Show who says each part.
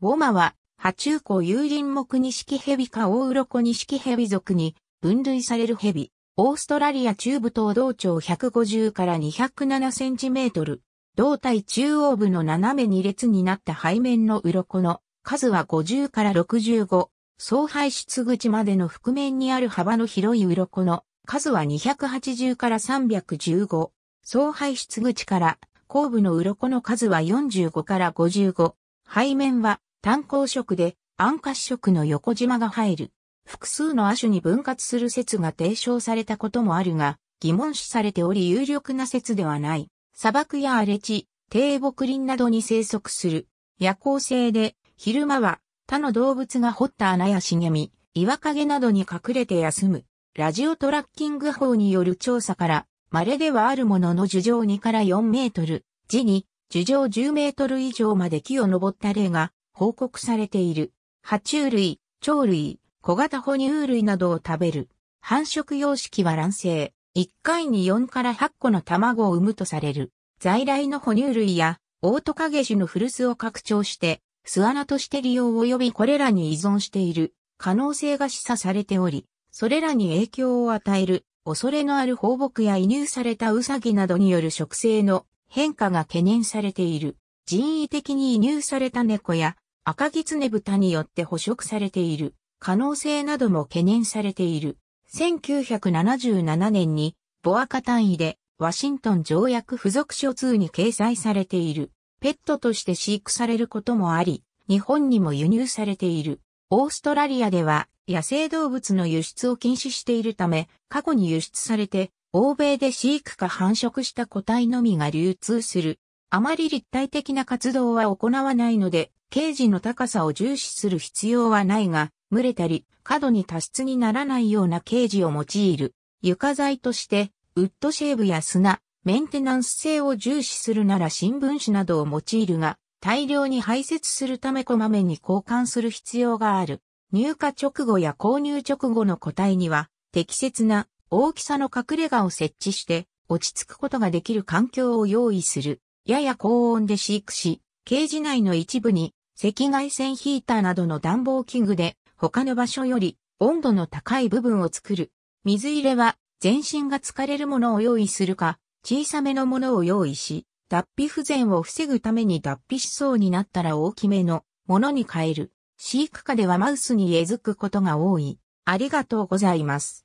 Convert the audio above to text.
Speaker 1: ウォマは、爬虫古有林木ヘ蛇か大鱗ヘ蛇属に分類される蛇。オーストラリア中部東道長150から207センチメートル。胴体中央部の斜め2列になった背面の鱗の数は50から65。総排出口までの覆面にある幅の広い鱗の数は280から315。総排出口から後部の鱗の数は45から55。背面は炭鉱色で暗褐色の横縞が入る。複数の亜種に分割する説が提唱されたこともあるが、疑問視されており有力な説ではない。砂漠や荒れ地、低木林などに生息する。夜行性で、昼間は他の動物が掘った穴や茂み、岩陰などに隠れて休む。ラジオトラッキング法による調査から、稀ではあるものの樹上2から4メートル、地に樹上10メートル以上まで木を登った例が報告されている。爬虫類、鳥類、小型哺乳類などを食べる。繁殖様式は卵生。1回に4から8個の卵を産むとされる。在来の哺乳類やオートカゲ種の古巣を拡張して、巣穴として利用及びこれらに依存している可能性が示唆されており、それらに影響を与える恐れのある放牧や移入されたウサギなどによる植生の変化が懸念されている。人為的に移入された猫や赤ギツネ豚によって捕食されている可能性なども懸念されている。1977年にボアカ単位でワシントン条約付属書2に掲載されている。ペットとして飼育されることもあり、日本にも輸入されている。オーストラリアでは野生動物の輸出を禁止しているため、過去に輸出されて、欧米で飼育か繁殖した個体のみが流通する。あまり立体的な活動は行わないので、刑事の高さを重視する必要はないが、蒸れたり、過度に多質にならないような刑事を用いる。床材として、ウッドシェーブや砂、メンテナンス性を重視するなら新聞紙などを用いるが、大量に排泄するためこまめに交換する必要がある。入荷直後や購入直後の個体には、適切な大きさの隠れ家を設置して、落ち着くことができる環境を用意する。やや高温で飼育し、ケージ内の一部に赤外線ヒーターなどの暖房器具で他の場所より温度の高い部分を作る。水入れは全身が疲れるものを用意するか、小さめのものを用意し、脱皮不全を防ぐために脱皮しそうになったら大きめのものに変える。飼育下ではマウスに餌付くことが多い。ありがとうございます。